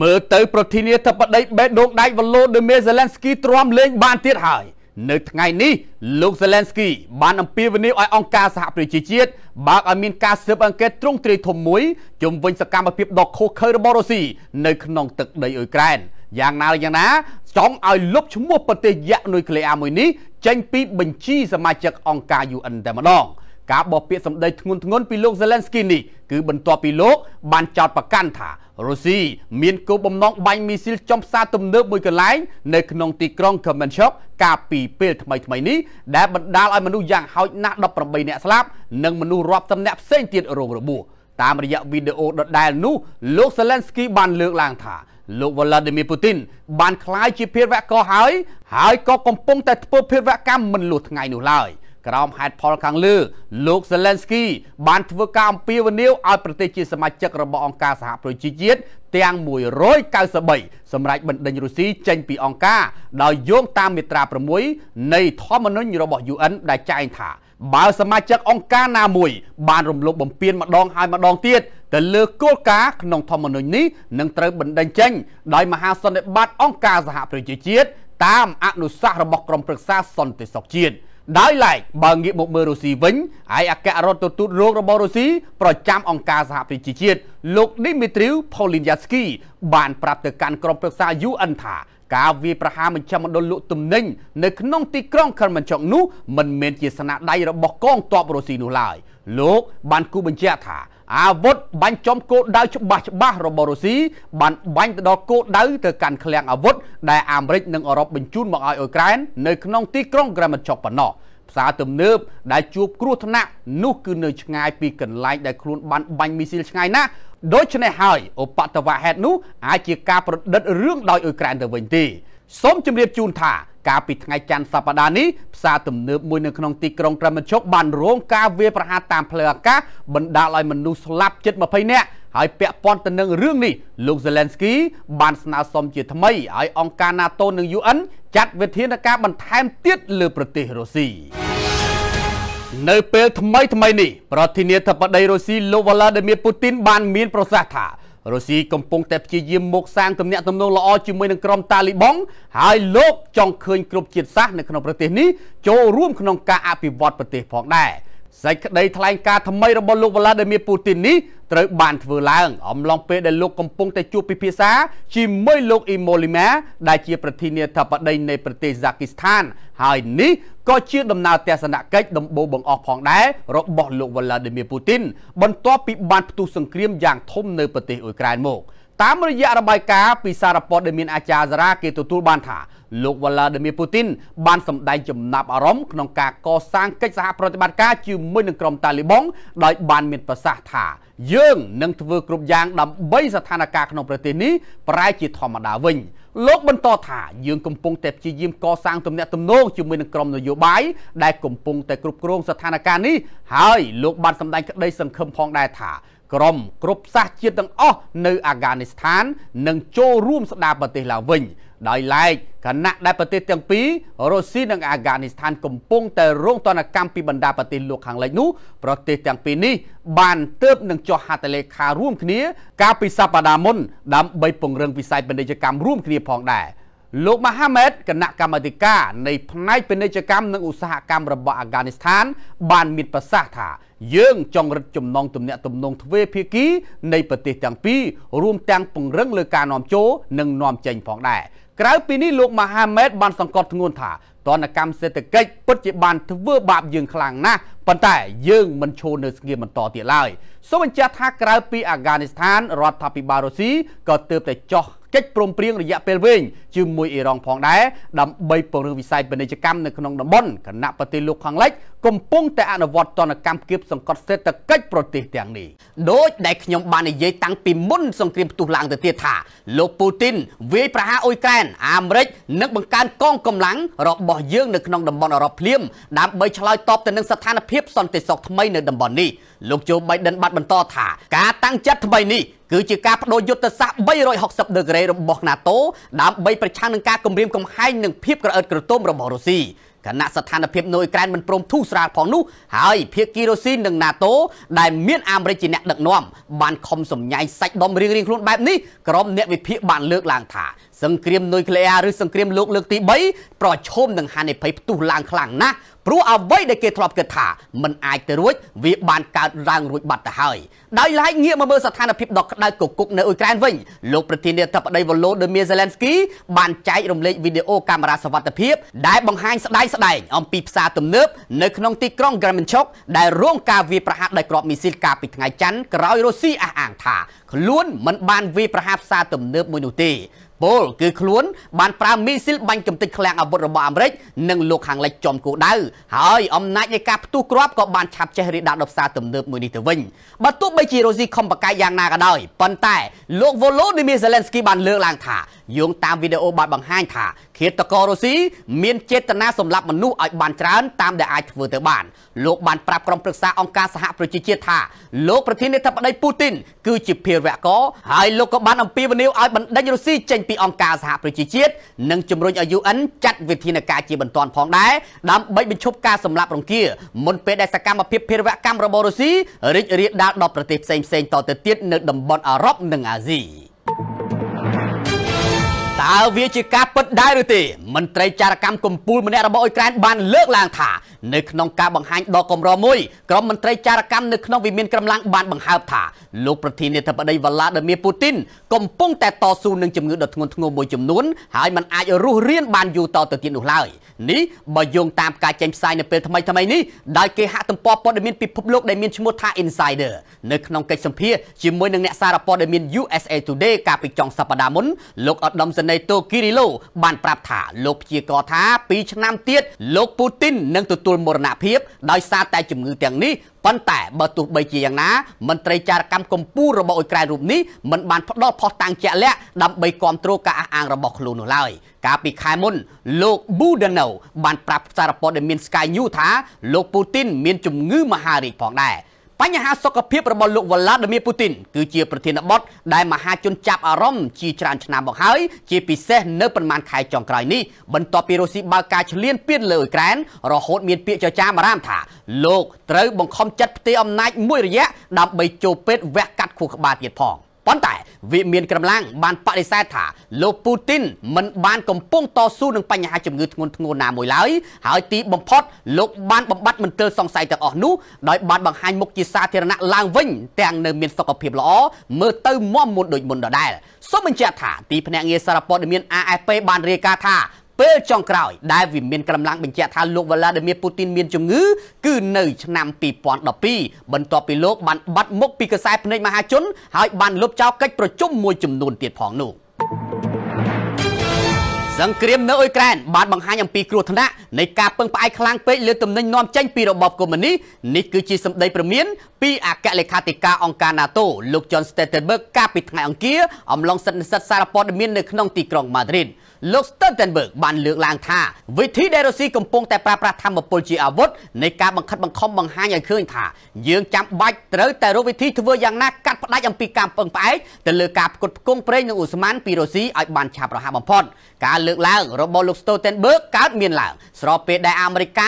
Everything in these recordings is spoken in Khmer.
មើលទៅប្រធានាធិបតីបេដូងដៃវ៉ាឡូឌីមៀសេឡែនស្គីទ្រាំលេងបានទៀតហើយនៅថ្ងៃនេះលោកសេឡែនស្គីបានអំពាវនាវឲ្យអង្គការសហប្រជាជាតិបើកឲ្យមានការស៊ើបអង្កេតទ្រង់ទ្រាយធំមួយជំវិញសកម្មភាពដ៏ឃោរឃៅរបស់រុស្ស៊ីនៅក្នុងទឹកដីអ៊ុយក្រែនយ៉ាងណាយ៉ាងណាចង់ឲ្យលុបឈ្មោះប្រទេសយក្សនុយក្លេអាមួយនេះចេញពីបញ្ជីសមាជិកអង្គការ UN តែម្ដង។ការបោះពាក្យសម្ដីធ្ងន់ធ្ងរពីលោក Zelensky នេះគឺបន្ទាប់ពីលោកបានចោទប្រកាន់ថារុស្ស៊ីមានគោលបំណងបាញ់មីស៊ីលចំផ្សារទំនើបមួយកន្លែង នៅក្នុងទីក្រុង Kremenchuk កាលពីពេលថ្មីថ្មីនេះដែលបណ្ដាលឲ្យមនុស្សយ៉ាងហោចណាស់18នាក់ស្លាប់និងមនុស្សរាប់សិបនាក់ផ្សេងទៀតរងរបួសតាមរយៈវីដេអូដដែលនោះលោក Zelensky បានលើកឡើងថាលោក Vladimir Putin បានក្លាយជាភារវកម្មហើយហើយក៏កំពុងតែធ្វើភារវកម្មមិនលុះថ្ងៃនោះឡើយ។ក្រោមហេតុផលខាងលើលោក Zelensky បានធ្វើការអំពាវនាវឲ្យប្រទេសជាសមាជិករបស់អង្គការសហប្រជាជាតិទាំង193សម្រាប់បណ្ដេញរុស្ស៊ីចេញពីអង្គការដោយយោងតាមមាត្រា6នៃ ធម្មនុញ្ញរបស់ UN ដែលចែងថាបើ សមាជិកអង្គការណាមួយ បានរំលោភបំពានម្ដងហើយម្ដងទៀតទៅលើគោលការណ៍ក្នុងធម្មនុញ្ញនេះនឹងត្រូវបណ្ដេញចេញ ដោយមហាសន្និបាតអង្គការសហប្រជាជាតិតាមអនុសាសន៍របស់ក្រុមប្រឹក្សាសន្តិសុខជាតិដោយឡែកបើងាកមកមើលរុស្ស៊ីវិញឯអគ្គរដ្ឋទូតរោគរបស់រុស្ស៊ីប្រចាំអង្គការសហប្រជាជាតិលោក Dmitry Polyanskiy បាន ប្រាប់ទៅកាន់ក្រុមប្រឹក្សា UN ថាការវាយប្រហារមជ្ឈមណ្ឌលលក់ទំនិញនៅក្នុងទីក្រុងខេរម៉នចុកនោះមិនមែនជាស្នាដៃរបស់កងទ័ពរុស្ស៊ីនោះឡើយលោក បានគូបញ្ជាក់ថាអាវុធបាញ់ចំគោលដៅច្បាស់ច្បាស់របស់រុស្ស៊ីបានបាញ់ទៅដល់គោលដៅទៅកាន់ឃ្លាំងអាវុធដែលអាមេរិកនិងអឺរ៉ុបបញ្ជូនមកឲ្យអ៊ុយក្រែននៅក្នុងទីក្រុងក្រាមចុកប៉ុណ្ណោះផ្សារទំនើបដែលជួបគ្រោះថ្នាក់នោះគឺនៅឆ្ងាយពីកន្លែងដែលខ្លួនបានបាញ់មីស៊ីលឆ្ងាយណាស់ដូច្នេះហើយឧបតវៈហេតុនោះអាចជាការប្រឌិតរឿងដោយអ៊ុយក្រែនទៅវិញទេសូមជម្រាបជូនថាកាលពីថ្ងៃច័ន្ទសប្តាហ៍នេះផ្សារទំនើបមួយនៅក្នុងទីក្រុងត្រឹមជោគបានរងការវាយប្រហារតាមផ្លូវអាកាសបណ្តាលឲ្យមនុស្សស្លាប់ជិត20នាក់ហើយពាក់ព័ន្ធទៅនឹងរឿងនេះលោក Zelensky បានស្នើសុំជាថ្មីឲ្យអង្គការ NATO និង UN ចាត់វិធានការបន្ថែមទៀតលើប្រទេសរុស្ស៊ីនៅពេលថ្មីថ្មីនេះប្រធានាធិបតីរុស្ស៊ីលោក Vladimir Putin បានមានប្រសាសន៍ថារុស្ស៊ីកំពុងតែព្យាយាមមកសាងទំនាក់ទំនងល្អជាមួយនឹងក្រុមតាលីបង់ហើយលោកចង់ឃើញគ្រប់ជាតិសាសន៍នៅក្នុងប្រទេសនេះចូលរួម ក្នុងការអភិវឌ្ឍប្រទេសផងដែរសេចក្តីថ្លែងការណ៍ថ្មីរបស់លោកវ្លាឌីមៀពូទីននេះត្រូវបានធ្វើឡើងអំឡុងពេលដែលលោកកំពុងតែជួបពិភាក្សា ជាមួយលោកអ៊ីម៉ូលីម៉ាដែលជា ប្រធានាធិបតីនៃប្រទេសហ្សាគីស្ថានហើយនេះក៏ជាដំណើរទស្សនកិច្ចដំបូងបង្អស់ផងដែររបស់លោកវ្លាឌីមៀពូទីន បន្ទាប់ពីបានផ្ទុះសង្គ្រាមយ៉ាងធំនៅប្រទេសអ៊ុយក្រែនមកតាមរយៈរបាយការណ៍ពីសារព័ត៌ដែលមានអាចារ្យសារ៉ាគេទទួលបានថាលោកវ្លាឌីមៀពូទីន បានសម្ដែងចំណាប់អារម្មណ៍ក្នុងការកសាងកិច្ចសហប្រតិបត្តិការជាមួយនឹងក្រុមតាលីបង់ដោយបាន មានប្រសាសន៍ថាយើងនឹងធ្វើគ្រប់យ៉ាងដើម្បីស្ថានភាពក្នុងប្រទេសនេះប្រែជាធម្មតាវិញលោកបន្តថាយើងកំពុងតែព្យាយាមកសាងទំនាក់ទំនងជាមួយនឹងក្រមនយោបាយដែលកំពុងតែគ្រប់គ្រងស្ថានភាពនេះហើយលោកបានសម្ដែងក្តីសង្ឃឹមផងដែរថាក្រមគ្រប់សាសជាតិទាំងអស់នៅអាហ្គានីស្ថាននឹងចូលរួមស្ដារប្រទេសឡើងវិញដោយឡែកគណៈដែលប្រទេសទាំងពីររុស្ស៊ីនិងអាហ្គានីស្ថានកំពុងតែរងទណ្ឌកម្មពីបណ្ដាប្រទេសលោកខាងលិចនោះប្រទេសទាំងពីរនេះបានទៅបនឹងចុះហត្ថលេខារួម គ្នាកាលពីសប្តាហ៍មុន ដើម្បីពង្រឹងវិស័យពាណិជ្ជកម្មរួមគ្នាផងដែរលោកមហាម៉េតគណៈកម្មាធិការនៃផ្នែកពាណិជ្ជកម្មនិងឧស្សាហកម្មរបស់អាហ្គានីស្ថាន បានមានប្រសាសន៍ថាយើង ចង់រឹតចំណងទំនាក់ទំនងទ្វេភាគី នៃប្រទេសទាំងពីររួមទាំងពង្រឹងលើការនាំចូលនិងនាំចេញផងដែរក្រៅពីនេះលោកម៉ាហាម៉េតបានសង្កត់ធ្ងន់ថាតនកម្មសេដ្ឋកិច្ចពិតជាបានធ្វើបាបយើងខ្លាំងណាស់ប៉ុន្តែយើងមិនឈរនៅស្ងៀមបន្តទៀតឡើយសូមបញ្ជាក់ថាក្រៅពីអាហ្គានីស្ថានរដ្ឋាភិបាលរុស្ស៊ីក៏ទើបតែចោះកិច្ចព្រមព្រៀងរយៈពេលវែងជាមួយអ៊ីរ៉ង់ផងដែរដើម្បីពង្រឹងវិស័យពាណិជ្ជកម្មនៅក្នុងតំបន់គណៈប្រទេសលោកខាងលិចកំពុងតែអនុវត្តទណ្ឌកម្មគៀបសង្កត់សេដ្ឋកិច្ចប្រទេសទាំងនេះដោយដែលខ្ញុំបាននិយាយតាំងពីមុនសង្គ្រាមផ្ទុះឡើងទៅទៀតថាលោកពូទីនវាយប្រហារអ៊ុយក្រែនអាមេរិកនិងបង្កើនកងកម្លាំងរបស់យើងនៅក្នុងតំបន់អឺរ៉ុបភ្លាមដើម្បីឆ្លើយតបទៅនឹងស្ថានភាពសន្តិសុខថ្មីនៅតំបន់នេះលោកជូបៃដិនបានបន្តថាការតាំងចិត្តថ្មីនេះគឺជាការបដូរយុទ្ធសាស្ត្រ360ដឺក្រេរបស់ NATO ដើម្បីប្រឆាំងនឹងការគំរាមកំហែងនិងភាពក្រអឺតក្រទមរបស់រុស្ស៊ីគណៈស្ថានភាពនៅអ៊ុយក្រែនមិនព្រមធូរស្រាលផងនោះហើយភាគីរុស្ស៊ីនិង NATO ដែលមានអាមេរិកជាអ្នកដឹកនាំបានខំសម្ញាយសាច់ដុំរៀងៗខ្លួនបែបនេះក្រុមអ្នកវិភាគបានលើកឡើងថាសង្គ្រាមនុយក្លេអ៊ែរឬសង្គ្រាមលោក លើកទី3ប្រឈមនឹងហានិភ័យផ្ទុះឡើងខ្លាំងណាស់ព្រោះអ្វីដែលគេធ្លាប់គិតថាมันអាចទៅរួច វាបានកើតឡើងរួចបាត់ទៅហើយដោយឡែកងាកមកមើលស្ថានភាពដ៏ក្តៅគគុកនៅអ៊ុយក្រែនវិញលោកប្រធានាធិបតីវ៉ូឡូឌីមៀសេឡែនស្គី បានចែករំលែកវីដេអូកាមេរ៉ាសវត្ថិភាព ដែលបង្ហាញស្ដែងស្ដែងអំពីផ្សារទំនើបនៅក្នុងទីក្រុង Kremenchuk ដែលរងការវាយប្រហារដោយគ្រាប់មីស៊ីលកាលពីថ្ងៃច័ន្ទក្រោយរុស្ស៊ីអះអាងថាខ្លួនមិនបានវាប្រហារផ្សារទំនើបមួយនោះទេពលគឺខ្លួនបានប្រើមីស៊ីលបាញ់កំទេចឃ្លាំងអាវុធរបស់អាមេរិកនិងលោកខាងលិចចំគោដៅហើយអំណាចនៃការផ្ទុះគ្រាប់ក៏បានឆាប់ចេះរីដាល់ដល់ផ្សារទំនើបមួយនេះទៅវិញបើទោះបីជារុស្ស៊ីខំប្រកែកយ៉ាងណាក៏ដោយប៉ុន្តែលោកវ៉ូឡូឌីមៀសេឡិនស្គីបានលើកឡើងថាយោងតាមវីដេអូបានបង្ហាញថាឃាតកររុស្ស៊ីមានចេតនាសម្លាប់មនុស្សឲ្យបានច្រើនតាមដែលអាចធ្វើទៅបានលោកបានប្រាប់ក្រុមប្រឹក្សាអង្គការសហប្រជាជាតិថាលោកប្រធានាធិបតីពូទីនគឺជាភារវករហើយលោកក៏បានអំពាវនាវឲ្យបណ្ដេញរុស្ស៊ីចេញពីអង្គការសហប្រជាជាតិនិងជំរុញឲ្យ UN ចាត់វិធានការជាបន្ទាន់ផងដែរដើម្បីបញ្ឈប់ការសម្លាប់រង្គាលមុនពេលដែលសកម្មភាពភារវកម្មរបស់រុស្ស៊ីរីករាលដាលដល់ប្រទេសផ្សេងៗតទៅទៀតនៅតំបន់អឺរ៉ុបនិងអាស៊ីតើវាជាការពិតដែរឬទេមន្ត្រីចារកម្មកម្ពុជាម្នាក់របស់អ៊ុយក្រែនបានលើកឡើងថានៅក្នុងការបង្ហាញដ៏កម្រមួយក្រុមមន្ត្រីចារកម្មនៅក្នុងវិមានក្រំឡាំងបានបង្ហើបថាលោកប្រធានាធិបតីវ្លាឌីមៀពូទីនកំពុងតែតស៊ូនឹងជំងឺដ៏ធ្ងន់ធ្ងរមួយចំនួនហើយមិនអាចរស់រានបានយូរតទៅទៀតនោះឡើយនេះបើយោងតាមការចេញផ្សាយនៅពេលថ្មីថ្មីនេះដោយគេហាក់ទំព័រព័ត៌មានពិភពលោកដែលមានឈ្មោះថា Insider នៅក្នុងកិច្ចសម្ភារជាមួយនឹងអ្នកសារព័ត៌មាន USA Today កាលពីចុងសប្តាហ៍មុនលោកឧត្តមសេនីយ៍ត្រីតូគីរីឡូបានប្រាប់ថាលោកព្យាករថា2ឆ្នាំទៀតលោកពូទីននឹងទទួលមរណភាពដោយសារតែជំងឺទាំងនេះប៉ុន្តែបើទោះបីជាយ៉ាងណាមន្ត្រីចារកម្មកម្ពុជារបស់អ៊ុយក្រែនរូបនេះមិនបានផ្ដោតផោះតាំងជាក់លាក់ដើម្បីគ្រប់គ្រងការអះអាងរបស់ខ្លួននោះឡើយកាលពីខែមុនលោក Budano បានប្រាប់សារព័ត៌មាន Sky News ថាលោកពូទីន មានជំងឺមហារីកផងដែរបញ្ហាសុខភាពរបស់លោកវ្លាឌីមៀពូទីនគឺជាប្រធានបទដែលមហាជនចាប់អារម្មណ៍ជាច្រើនឆ្នាំមកហើយជាពិសេសនៅប្រមាណខែចុងក្រោយនេះបន្ទាប់ពីរុស្ស៊ីបើកការឈ្លានពានលើអ៊ុយក្រែនរហូតមានពាក្យចចាមអារ៉ាមថាលោកត្រូវបង្ខំចិត្តផ្ទេរអំណាចមួយរយៈដើម្បីចូលពេទ្យវះកាត់ខួរក្បាលទៀតផងប៉ុន្តែវាមានក្រំឡាំងបានបដិសេធថាលោកពូទីនមិនបានកំពុងតស៊ូនឹងបញ្ហាជំងឺធ្ងន់ធ្ងរណាមួយឡើយហើយទីបំផុតលោកបានបំបត្តិមន្ទិលសង្ស័យទាំងអស់នោះដោយបានបង្ហាញមុខជាសាធារណៈឡើងវិញ ទាំងនៅមានសុខភាពល្អមើលទៅមមមុនដូចមុនដដែលសូមបញ្ជាក់ថាទីភ្នាក់ងារសារព័ត៌មាន AFP បានរាយការណ៍ថាពេលចុងក្រោយដែលវាមានកម្លាំងបញ្ជាក់ថាលោកវ្លាឌីមៀពូទីនមានជំងឺគឺនៅឆ្នាំ2012បន្ទាប់ពីលោកបានបាត់មុខពីខ្សែភ្នែកមហាជន ហើយបានលុបចោលកិច្ចប្រជុំមួយចំនួនទៀតផងនោះសង្គ្រាមនៅអ៊ុយក្រែនបានបង្ហាញអំពីគ្រោះថ្នាក់នៃការពឹងផ្អែកខ្លាំងពេកលើទំនិញនាំចេញពីរបបកុម្មុយនីសនេះគឺជាសម្ដីព្រមានពីអគ្គលេខាធិការអង្គការ NATO លោក John Stoltenberg កាលពីថ្ងៃអង្គារអំឡុងសិទ្ធិនិស្សិតសារព័ត៌មាននៅក្នុងទីក្រុង Madrid លោក Stoltenberg បានលើកឡើងថាវិធីដែលរុស្ស៊ីកំពុងតែប្រើប្រាស់ធម្មពលជាអាវុធនៃការបង្ខិតបង្ខំបង្ហាញឲ្យឃើញថាយើងចាំបាច់ត្រូវតែរកវិធីធ្វើយ៉ាងណាកាត់ផ្តាច់អំពីការពឹងផ្អែកទៅលើការផ្គត់ផ្គង់ប្រេងនិងឧស្ម័នពីរុស្ស៊ីឲ្យបានឆាប់រហ័សបំផុតការលើកឡើងរបស់លោក Stoltenberg កើតមានឡើងស្របពេលដែលអាមេរិក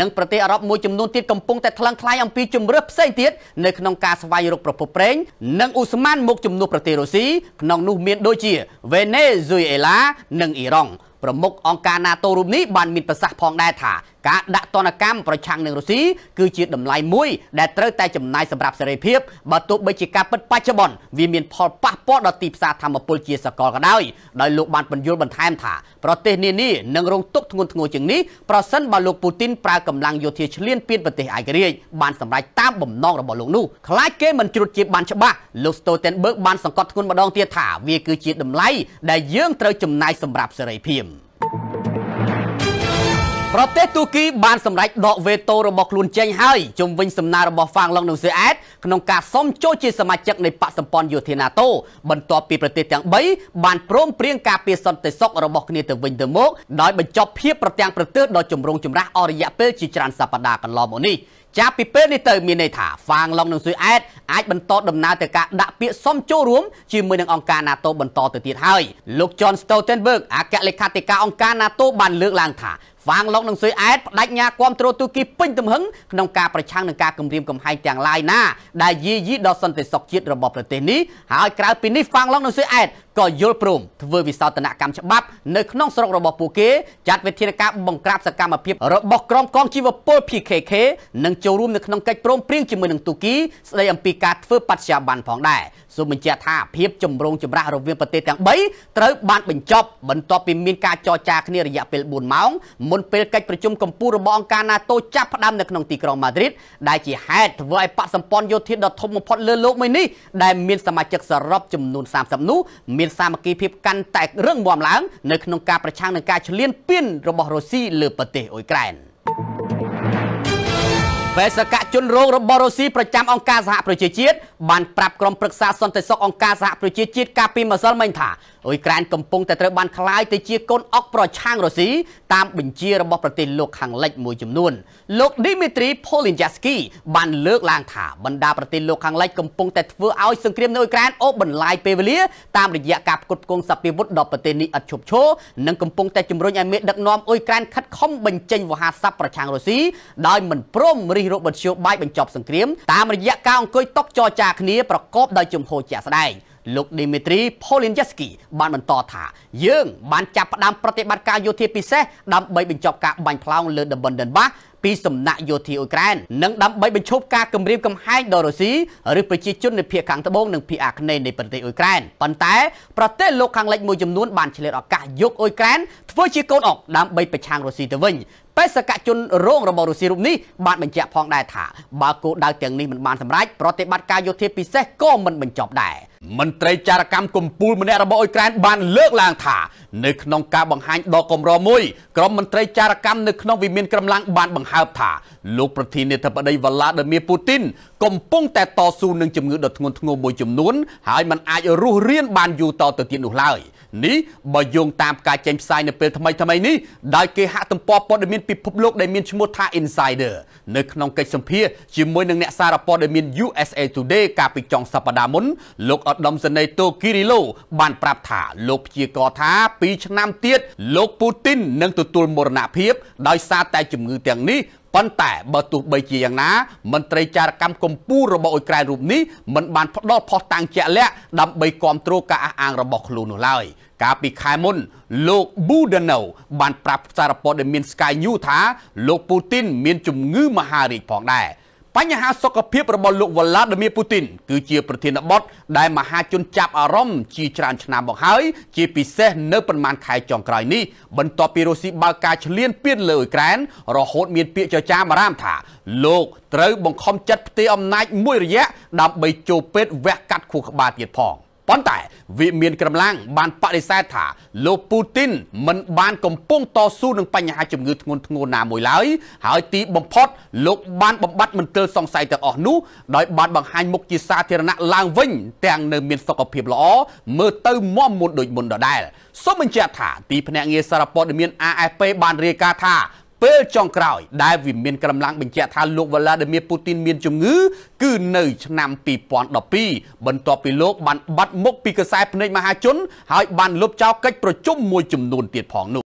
និងប្រទេសអឺរ៉ុបមួយចំនួនទៀតកំពុងតែថ្លឹងថ្លែងអំពីជំរឿផ្សេងទៀតនៅក្នុងការស្វែងរកប្រភពប្រេងនិងឧស្ម័នមកជំនួសប្រទេសរុស្ស៊ីក្នុងនោះមានដូចជាវេណេស៊ុយអេឡានិងអ៊ីរ៉ង់ប្រមុខអង្គការ NATO រូបនេះបានមានប្រសាសន៍ផងដែរថាការដាក់ទណ្ឌកម្មប្រឆាំងនឹងរុស្ស៊ីគឺជាតម្លៃមួយដែលត្រូវតែចំណាយសម្រាប់សេរីភាពបើទោះបីជាការពិតបច្ចុប្បន្នវាមានផលប៉ះពាល់ដល់ទីផ្សារធម្មពលជាសកលក៏ដោយដោយលោកបានបញ្យល់បន្ថែមថាប្រទេសនានានឹងរងទុក្ខធ្ងន់ធ្ងរជាងនេះប្រសិនបើលោកពូទីនប្រើកម្លាំងយោធាឈ្លានពានប្រទេសឯករាជ្យបានសម្រេចតាមបំណងរបស់លោកនោះខ្លាចគេមិនជ្រុតជាបានច្បាស់លោក Stoltenberg បានសង្កត់ធ្ងន់ម្ដងទៀតថាវាគឺជាតម្លៃដែលយើងត្រូវចំណាយសម្រាប់សេរីភាព thank you ប្រទេសទូគីបានសម្រេចដកវេតូរបស់ខ្លួនចេញហើយជំវិញសំណើរបស់ហ្វាងឡុងនូសេអែតក្នុងការសុំចូលជាសមាជិកនៃបកសម្ព័ន្ធយោធា NATO បន្ទាប់ពីប្រទេសទាំង3បានព្រមព្រៀងការពារសន្តិសុខរបស់គ្នាទៅវិញទៅមកដោយបញ្ចប់ភាពប្រទាំងប្រទើដ៏ជំរងចម្រាស់អររយៈពេលជាច្រើនសប្តាហ៍កន្លងមកនេះចាប់ពីពេលនេះទៅមានន័យថាហ្វាងឡុងនិងស៊ុយអែតអាចបន្តដំណើរទៅការដាក់ពាក្យសុំចូលរួមជាមួយនឹងអង្គការ NATO បន្តទៅទៀតហើយលោក John Stoltenberg អគ្គលេខាធិការអង្គការ NATO បានលើកឡើងថាវ៉ាងឡុកនិងស៊ុយអែតបដិញ្ញាគាំទ្រទូគីពេញទំហឹងក្នុងការប្រឆាំងនឹងការគំរាមកំហែងទាំងឡាយណាដែលយាយីដល់សន្តិសុខជាតិរបស់ប្រទេសនេះហើយក្រៅពីនេះវ៉ាងឡុកនិងស៊ុយអែតក៏យល់ព្រមធ្វើវិសោធនកម្មច្បាប់នៅក្នុងស្រុករបស់ពួកគេ ចាត់វិធានការបង្ក្រាបសកម្មភាពរបស់ក្រុមកងជីវពល PKK និងចូលរួមនៅក្នុងកិច្ចព្រមព្រៀងជាមួយនឹងទូគីស្ដីអំពីការធ្វើបដិញ្ញាបានផងដែរសូមបញ្ជាក់ថាភាពចម្រូងចម្រាសរវាងប្រទេសទាំង3ត្រូវបានបញ្ចប់បន្ទាប់ពីមានការចរចាគ្នារយៈពេល4ម៉ោងមុនពេលកិច្ចប្រជុំកម្ពុជារបស់អង្គការ NATO ចាប់ផ្ដើមនៅក្នុងទីក្រុងម៉ាឌ្រីតដែលជាហេតុធ្វើឲ្យបកសម្ព័ន្ធយោធាដ៏ធំបំផុតលើលោកមួយនេះដែលមានសមាជិកសរុបចំនួន30នោះមានសាមគ្គីភាពកាន់តែរឹងមាំឡើង នៅក្នុងការប្រឆាំងនឹងការឈ្លានពានរបស់រុស្ស៊ីលើប្រទេសអ៊ុយក្រែន។បេសកជនរងរបស់រុស្ស៊ីប្រចាំអង្គការសហប្រជាជាតិបានប្រាប់ក្រុមប្រឹក្សាសន្តិសុខអង្គការសហប្រជាជាតិកាលពីម្សិលមិញថាអ៊ុយក្រែនកំពុងតែត្រូវបានក្លាយទៅជាកូនអុកប្រឆាំងរុស្ស៊ីតាមបញ្ជារបស់ប្រទេសលោកខាងលិចមួយចំនួនលោក Dmitry Polyanskiy បានលើកឡើងថាបណ្ដាប្រទេសលោកខាងលិចកំពុងតែធ្វើឲ្យសង្គ្រាមនៅអ៊ុយក្រែនអូបន្លាយពេលវេលាតាមរយៈការផ្គត់ផ្គង់សព្វាវុធដល់ប្រទេសនេះឥតឈប់ឈរនិងកំពុងតែជំរុញឲ្យមេដឹកនាំអ៊ុយក្រែនខិតខំបញ្ចេញវហាស័ព្ទប្រឆាំងរុស្ស៊ីដោយមិនព្រមរិះរោបមធ្យោបាយបញ្ចប់សង្គ្រាមតាមរយៈការអង្គុយតុកចរចាគ្នាប្រកបដោយជំហរជាក់ស្ដែងលោក Dmitry Polinyevsky បានបន្តថាយើង បានចាប់ផ្ដើមប្រតិបត្តិការយោធាពិសេសដើម្បីបញ្ចប់ការបាញ់ផ្លោងលើតំបន់ដិនបាសពីសំណាក់យោធាអ៊ុយក្រែននិងដើម្បីបញ្ឈប់ការគំរាមកំហែងដល់រុស្ស៊ីឬប្រជាជននៅភាគខាងត្បូងនិងភាគអាគ្នេយ៍នៃប្រទេសអ៊ុយក្រែនប៉ុន្តែប្រទេសលោកខាងលិចមួយចំនួនបានឆ្លៀតឱកាសយកអ៊ុយក្រែនធ្វើជាកូនអុកដើម្បីប្រឆាំងរុស្ស៊ីទៅវិញបេសកជនរងរបស់រុស្ស៊ីរូបនេះបានបញ្ជាក់ផងដែរថាបើគោលដៅទាំងនេះមិនបានសម្រេចប្រតិបត្តិការយោធាពិសេសក៏មិនបញ្ចប់ដែរមន្ត្រីចារកម្មកម្ពុជាម្នាក់របស់អ៊ុយក្រែនបានលើកឡើងថានៅក្នុងការបង្ហាញដ៏កម្រមួយក្រុមមន្ត្រីចារកម្មនៅក្នុងវិមានក្រំឡាំងបានបង្ហើបថាលោកប្រធានាធិបតីវ្លាឌីមៀពូទីន កំពុងតែតស៊ូនឹងជំងឺដ៏ធ្ងន់ធ្ងរមួយចំនួនហើយมันអាចរស់រានបានយូរតទៅទៀតនោះឡើយ។នេះបើយោងតាមការចេញផ្សាយនៅពេលថ្មីថ្មីនេះដោយគេហាក់ទំព័រព័ត៌មានពិភពលោកដែលមានឈ្មោះថា Insider នៅក្នុងកិច្ចសម្ភាសជាមួយនឹងអ្នកសារព័ត៌មាន USA Today កាលពីចុងសប្តាហ៍មុនលោកឧត្តមសេនីយ៍តូគីរីឡូបានប្រាប់ថាលោកព្យាករថា2ឆ្នាំទៀតលោកពូទីននឹងទទួលមរណភាព ដោយសារតែជំងឺទាំងនេះប៉ុន្តែបើទោះបីជាយ៉ាងណាមន្ត្រីចារកម្មកម្ពុជារបស់អ៊ុយក្រែនរូបនេះមិនបានផ្ដោតផុសតាំងជាក់លាក់ដើម្បីគ្រប់គ្រងការអះអាងរបស់ខ្លួននោះឡើយកាលពីខែមុនលោក Budano បានប្រាប់សារព័ត៌មាន Sky News ថាលោកពូទីន មានជំងឺ មហារីកផងដែរ។បញ្ហាសុខភាពរបស់លោកវ្លាឌីមៀពូទីនគឺជាប្រធានបទដែលមហាជនចាប់អារម្មណ៍ជាច្រើនឆ្នាំមកហើយជាពិសេសនៅប្រមាណខែចុងក្រោយនេះបន្ទាប់ពីរុស្ស៊ីបើកការឈ្លានពានលើអ៊ុយក្រែន រហូត មានពាក្យចចាមអារ៉ាមថាលោកត្រូវបង្ខំចិត្តផ្ទេរអំណាចមួយរយៈដើម្បីចូលពេទ្យវះកាត់ខួរក្បាលទៀតផងប៉ុន្តែវាមានក្រំឡាំងបានបដិសេធថាលោកពូទីនមិនបាន កំពុងតស៊ូនឹងបញ្ហាជំងឺធ្ងន់ធ្ងរណាមួយឡើយហើយទី បំផុតលោកបានបំបត្តិមន្ទិលសង្ស័យទាំងអស់នោះដោយបានបង្ហាញមុខជាសាធារណៈឡើងវិញ ទាំងនៅមានសុខភាពល្អមើលទៅមមមុនដូចមុនដដែលសូមបញ្ជាក់ថា ទីភ្នាក់ងារសារព័ត៌មាន AFP បានរាយការណ៍ថាពេលចុងក្រោយដែលវាមានក្រំឡាំងបញ្ជាក់ថាលោកវ្លាឌីមៀពូទីនមានជំងឺគឺនៅឆ្នាំ2012បន្ទាប់ពីលោកបានបាត់មុខពីខ្សែភ្នែកមហាជន ហើយបានលុបចោលកិច្ចប្រជុំមួយចំនួនទៀតផងនោះ